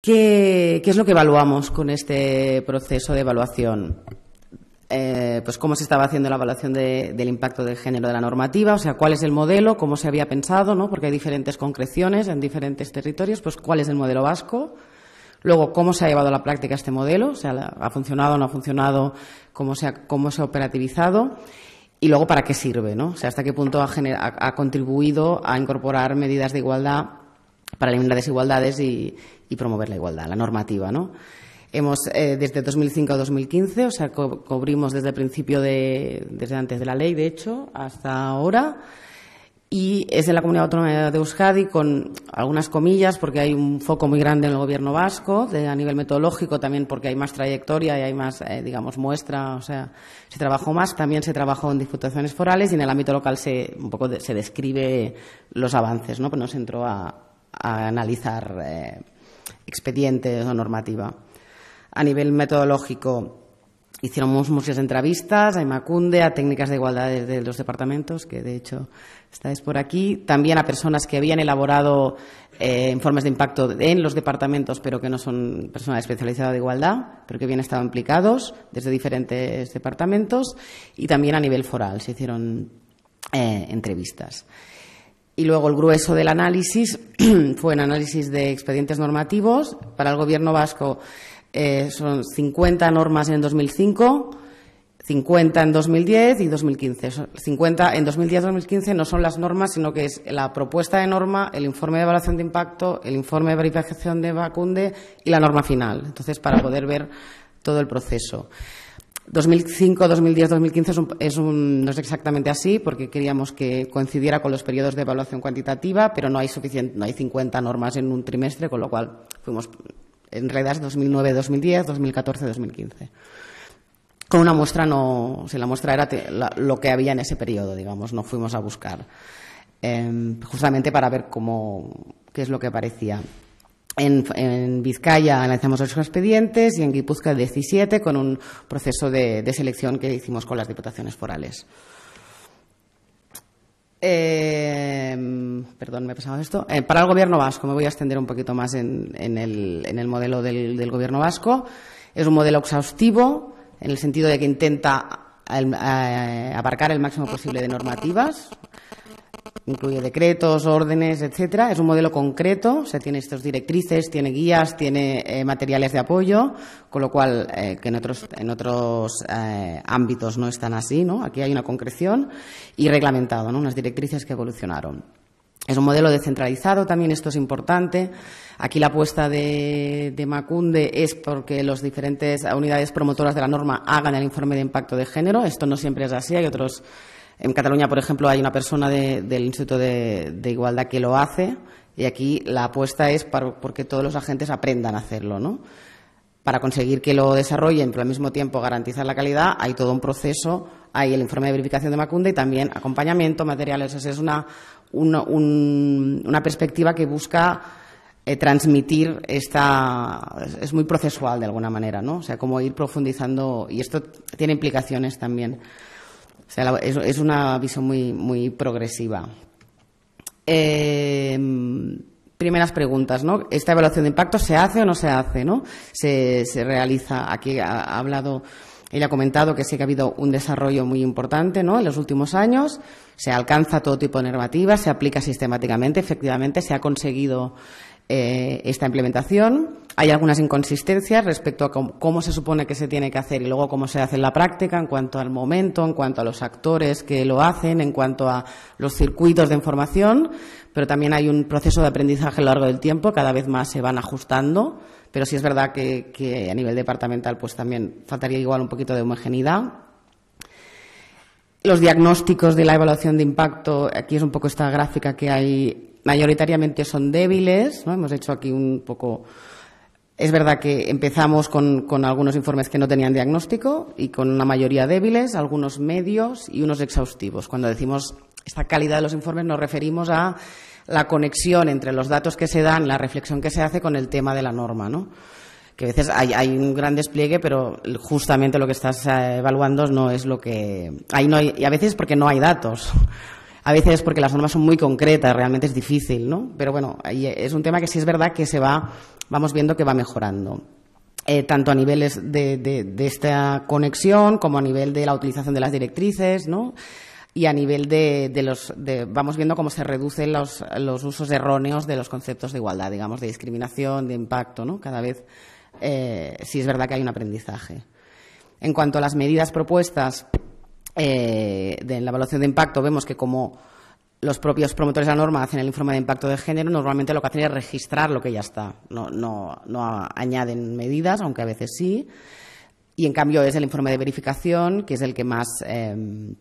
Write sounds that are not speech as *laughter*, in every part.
¿Qué, es lo que evaluamos con este proceso de evaluación? Eh, pues cómo se estaba haciendo la evaluación del impacto del género de la normativa, o sea, cuál es el modelo, cómo se había pensado, ¿no? porque hay diferentes concreciones en diferentes territorios, pues cuál es el modelo vasco, luego cómo se ha llevado a la práctica este modelo, o sea, ha funcionado o no ha funcionado, cómo se ha, cómo se ha operativizado y luego para qué sirve, ¿no? o sea, hasta qué punto ha, ha contribuido a incorporar medidas de igualdad para eliminar desigualdades y, promover la igualdad, la normativa, ¿no? Hemos, eh, desde 2005 a 2015, o sea, cobrimos cubrimos desde el principio de, desde antes de la ley, de hecho, hasta ahora. Y es en la comunidad autónoma de Euskadi, con algunas comillas, porque hay un foco muy grande en el gobierno vasco, de, a nivel metodológico también porque hay más trayectoria y hay más, eh, digamos, muestra, o sea, se trabajó más. También se trabajó en disputaciones forales y en el ámbito local se, un poco se describe los avances, ¿no? Pues nos entró a, a analizar eh, expedientes o normativa. A nivel metodológico, hicimos muchas entrevistas a Imacunde, a técnicas de igualdad de los departamentos, que de hecho estáis por aquí, también a personas que habían elaborado eh, informes de impacto en los departamentos, pero que no son personas especializadas de igualdad, pero que habían estado implicados desde diferentes departamentos, y también a nivel foral se hicieron eh, entrevistas. Y luego el grueso del análisis *clears throat* fue en análisis de expedientes normativos. Para el Gobierno vasco eh, son 50 normas en 2005, 50 en 2010 y 2015. 50 en 2010-2015 no son las normas, sino que es la propuesta de norma, el informe de evaluación de impacto, el informe de verificación de Vacunde y la norma final. Entonces, para poder ver todo el proceso. 2005, 2010, 2015 no es exactamente así porque queríamos que coincidiera con los periodos de evaluación cuantitativa, pero no hay suficiente, no hay 50 normas en un trimestre, con lo cual fuimos en realidad 2009, 2010, 2014, 2015. Con una muestra no, si la muestra era lo que había en ese periodo, digamos, no fuimos a buscar em, justamente para ver cómo qué es lo que parecía. En, Vizcaya lanzamos ocho expedientes y en Guipúzcoa 17 con un proceso de, selección que hicimos con las diputaciones forales. Em, perdón, me esto. Eh, para el gobierno vasco, me voy a extender un poquito más en, el, modelo del, del, gobierno vasco. Es un modelo exhaustivo en el sentido de que intenta em, eh, abarcar el máximo posible de normativas incluye decretos, órdenes, etcétera. Es un modelo concreto, se tiene estas directrices, tiene guías, tiene eh, materiales de apoyo, con lo cual eh, que en otros en otros eh, ámbitos no están así, ¿no? Aquí hay una concreción y reglamentado, ¿no? Unas directrices que evolucionaron. Es un modelo descentralizado, también esto es importante. Aquí la apuesta de, de, Macunde es porque las diferentes unidades promotoras de la norma hagan el informe de impacto de género. Esto no siempre es así, hay otros en Cataluña, por ejemplo, hay una persona del Instituto de, Igualdad que lo hace y aquí la apuesta es para, porque todos los agentes aprendan a hacerlo, ¿no? Para conseguir que lo desarrollen, pero al mismo tiempo garantizar la calidad, hay todo un proceso, hay el informe de verificación de Macunda y también acompañamiento, materiales. es una, perspectiva que busca eh, transmitir esta es muy procesual de alguna manera, ¿no? O sea, como ir profundizando y esto tiene implicaciones también. O sea, es, una visión muy, muy progresiva. Eh, primeras preguntas, ¿no? ¿Esta evaluación de impacto se hace o no se hace, no? Se, se realiza. Aquí ha, hablado, él ha comentado que sí que ha habido un desarrollo muy importante, ¿no? En los últimos años se alcanza todo tipo de normativas, se aplica sistemáticamente, efectivamente se ha conseguido eh, esta implementación. Hay algunas inconsistencias respecto a cómo, se supone que se tiene que hacer y luego cómo se hace en la práctica, en cuanto al momento, en cuanto a los actores que lo hacen, en cuanto a los circuitos de información, pero también hay un proceso de aprendizaje a lo largo del tiempo, cada vez más se van ajustando, pero sí es verdad que, que a nivel departamental pues también faltaría igual un poquito de homogeneidad. Los diagnósticos de la evaluación de impacto, aquí es un poco esta gráfica que hay, mayoritariamente son débiles, ¿no? hemos hecho aquí un poco es verdad que empezamos con, algunos informes que no tenían diagnóstico y con una mayoría débiles, algunos medios y unos exhaustivos. Cuando decimos esta calidad de los informes nos referimos a la conexión entre los datos que se dan, la reflexión que se hace con el tema de la norma, ¿no? Que a veces hay, un gran despliegue, pero justamente lo que estás eh, evaluando no es lo que... hay, y a veces porque no hay datos. A veces porque las normas son muy concretas, realmente es difícil, ¿no? Pero bueno, es un tema que sí es verdad que se va vamos viendo que va mejorando. Eh, tanto a niveles de, esta conexión como a nivel de la utilización de las directrices, ¿no? Y a nivel de, de los. vamos viendo cómo se reducen los, usos erróneos de los conceptos de igualdad, digamos, de discriminación, de impacto, ¿no? Cada vez eh, si es verdad que hay un aprendizaje. En cuanto a las medidas propuestas eh, en la evaluación de impacto, vemos que como los propios promotores de la norma hacen el informe de impacto de género, normalmente lo que hacen es registrar lo que ya está. No, añaden medidas, aunque a veces sí. Y en cambio es el informe de verificación, que es el que más em,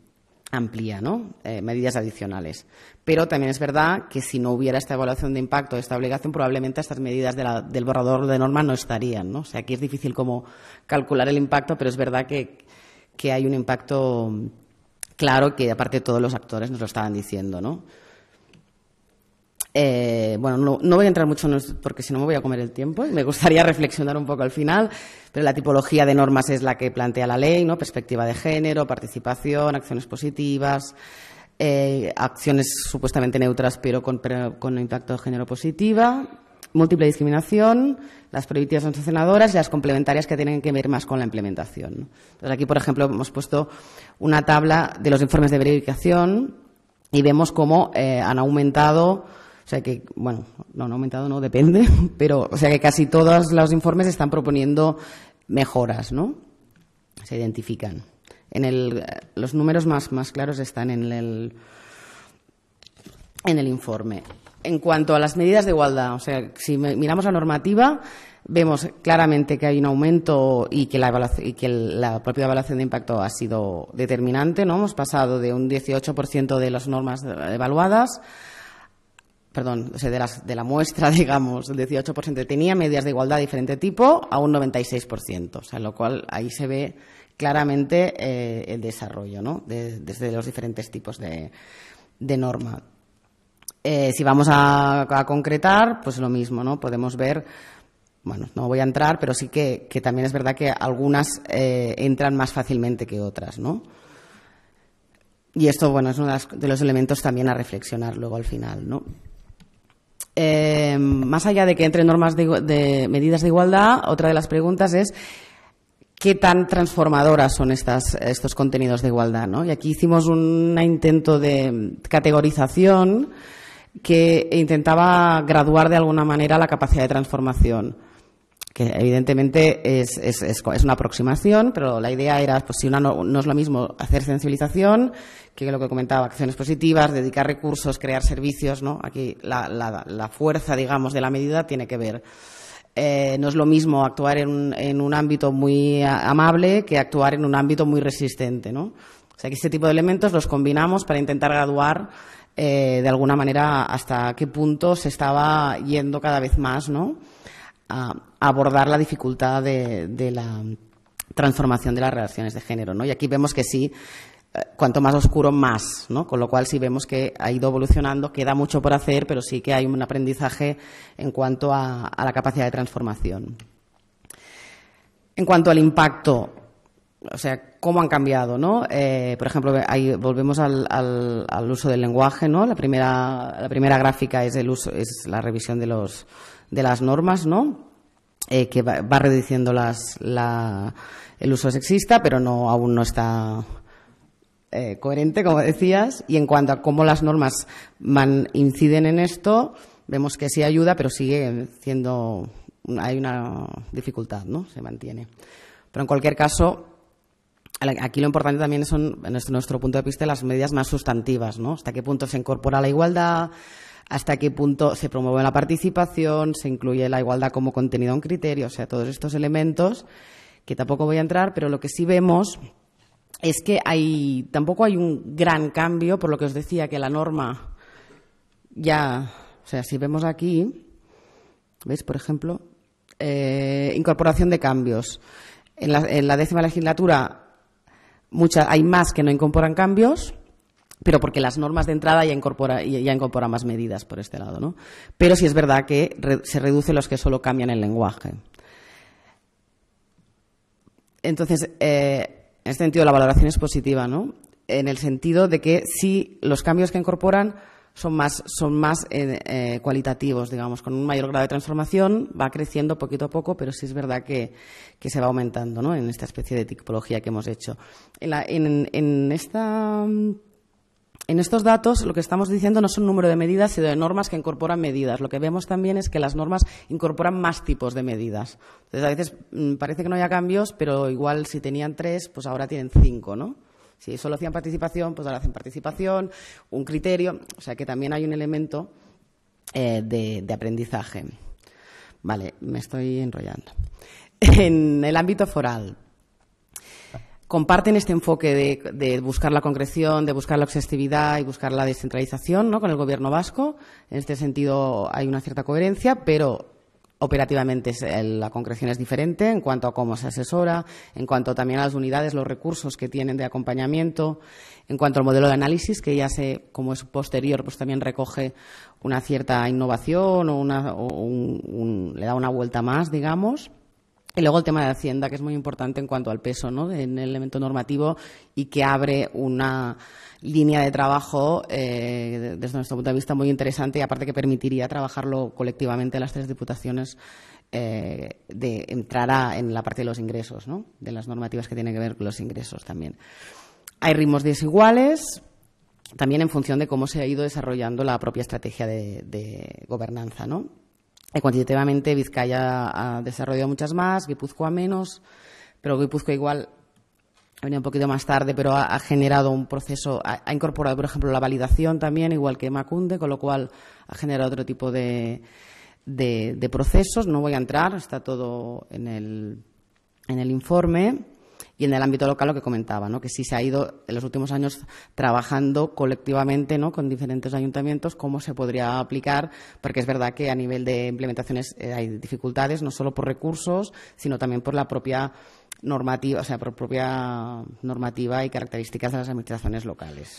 amplía ¿no? Eh, medidas adicionales. Pero también es verdad que si no hubiera esta evaluación de impacto, esta obligación, probablemente estas medidas del borrador de norma no estarían. ¿no? O sea, aquí es difícil como calcular el impacto, pero es verdad que hay un impacto claro que aparte todos los actores nos lo estaban diciendo, ¿no? Eh, bueno, no, voy a entrar mucho porque si no me voy a comer el tiempo y me gustaría *laughs* reflexionar un poco al final, pero la tipología de normas es la que plantea la ley, ¿no? Perspectiva de género, participación, acciones positivas, eh, acciones supuestamente neutras pero con, con impacto de género positiva, múltiple discriminación, las prohibitivas sancionadoras y las complementarias que tienen que ver más con la implementación. Entonces, aquí, por ejemplo, hemos puesto una tabla de los informes de verificación y vemos cómo eh, han aumentado, o sea que, bueno, no han aumentado, no depende, *laughs* pero, o sea que casi todos los informes están proponiendo mejoras, ¿no? Se identifican. En el, los números más, más claros están en el, en el informe en cuanto a las medidas de igualdad, o sea, si miramos la normativa, vemos claramente que hay un aumento y que la, propia evaluación de impacto ha sido determinante, ¿no? Hemos pasado de un 18% de las normas evaluadas perdón, de, la muestra, *laughs* digamos, el 18% tenía medidas de igualdad de diferente tipo a un 96%, o lo cual ahí se ve claramente eh, el desarrollo, ¿no? desde los diferentes tipos de norma. Eh, si vamos a, concretar, pues lo mismo, ¿no? Podemos ver, bueno, no voy a entrar, pero sí que, también es verdad que algunas eh, entran más fácilmente que otras, ¿no? Y esto, bueno, es uno de los elementos también a reflexionar luego al final, ¿no? Eh, más allá de que entre normas de, medidas de igualdad, otra de las preguntas es qué tan transformadoras son estos contenidos de igualdad. ¿no? Y aquí hicimos un intento de categorización que intentaba graduar de alguna manera la capacidad de transformación que evidentemente es, es, una aproximación, pero la idea era, pues si no, es lo mismo hacer sensibilización, que lo que comentaba, acciones positivas, dedicar recursos, crear servicios, ¿no? Aquí la, la, la fuerza, digamos, de la medida tiene que ver. Eh, no es lo mismo actuar en un, en un ámbito muy amable que actuar en un ámbito muy resistente, ¿no? O sea, que este tipo de elementos los combinamos para intentar graduar eh, de alguna manera hasta qué punto se estaba yendo cada vez más a, abordar la dificultad de, la transformación de las relaciones de género. ¿no? Y aquí vemos que sí, eh, cuanto más oscuro, más. Con lo cual, sí vemos que ha ido evolucionando, queda mucho por hacer, pero sí que hay un aprendizaje en cuanto a la capacidad de transformación. En cuanto al impacto, o sea, cómo han cambiado, ¿no? Eh, por ejemplo, ahí volvemos al, uso del lenguaje, ¿no? La primera, gráfica es el uso, es la revisión de las normas, ¿no? Eh, que va, reduciendo el uso sexista, pero no, aún no está eh, coherente, como decías. Y en cuanto a cómo las normas inciden en esto, vemos que sí ayuda, pero sigue siendo, hay una dificultad, ¿no? Se mantiene. Pero en cualquier caso, aquí lo importante también son, en nuestro punto de vista, las medidas más sustantivas, ¿no? Hasta qué punto se incorpora la igualdad, hasta qué punto se promueve la participación, se incluye la igualdad como contenido en un criterio, o sea, todos estos elementos que tampoco voy a entrar, pero lo que sí vemos es que hay, tampoco hay un gran cambio, por lo que os decía que la norma ya, o sea, si vemos aquí, ¿veis, por ejemplo? Eh, incorporación de cambios. en la décima legislatura hay más que no incorporan cambios, pero porque las normas de entrada ya incorporan más medidas por este lado, ¿no? Pero sí es verdad que se reducen los que solo cambian el lenguaje. Entonces, eh, en este sentido la valoración es positiva, ¿no? En el sentido de que sí los cambios que incorporan son más, son más eh, eh, cualitativos, digamos, con un mayor grado de transformación, va creciendo poquito a poco, pero sí es verdad que, se va aumentando ¿no? en esta especie de tipología que hemos hecho. En, en, esta. En estos datos lo que estamos diciendo no son número de medidas, sino de normas que incorporan medidas. Lo que vemos también es que las normas incorporan más tipos de medidas. Entonces, a veces mm, parece que no haya cambios, pero igual si tenían tres, pues ahora tienen cinco, ¿no? Si solo hacían participación, pues ahora hacen participación, un criterio, o sea que también hay un elemento eh, de, aprendizaje. Vale, me estoy enrollando. *laughs* En el ámbito foral, comparten este enfoque de, buscar la concreción, de buscar la obsesividad y buscar la descentralización ¿no? con el gobierno vasco. En este sentido hay una cierta coherencia, pero Operativamente eh, la concreción es diferente en cuanto a cómo se asesora, en cuanto también a las unidades, los recursos que tienen de acompañamiento, en cuanto al modelo de análisis, que ya sé como es posterior, pues también recoge una cierta innovación o, una, le da una vuelta más, digamos. Y luego el tema de Hacienda, que es muy importante en cuanto al peso ¿no? en el elemento normativo y que abre una línea de trabajo eh, desde nuestro punto de vista muy interesante y aparte que permitiría trabajarlo colectivamente las tres diputaciones eh, de entrar en la parte de los ingresos, ¿no? de las normativas que tienen que ver con los ingresos también. Hay ritmos desiguales, también en función de cómo se ha ido desarrollando la propia estrategia de, de gobernanza, ¿no? Eh, cuantitativamente Vizcaya ha desarrollado muchas más, Guipúzcoa menos, pero Guipúzcoa igual ha un poquito más tarde, pero ha, generado un proceso, ha, incorporado, por ejemplo, la validación también, igual que Macunde, con lo cual ha generado otro tipo de, de, de procesos. No voy a entrar, está todo en el, en el informe y en el ámbito local lo que comentaba, ¿no? que sí se ha ido en los últimos años trabajando colectivamente ¿no? con diferentes ayuntamientos cómo se podría aplicar, porque es verdad que a nivel de implementaciones eh, hay dificultades, no solo por recursos, sino también por la propia normativa, o sea, por propia normativa y características de las administraciones locales.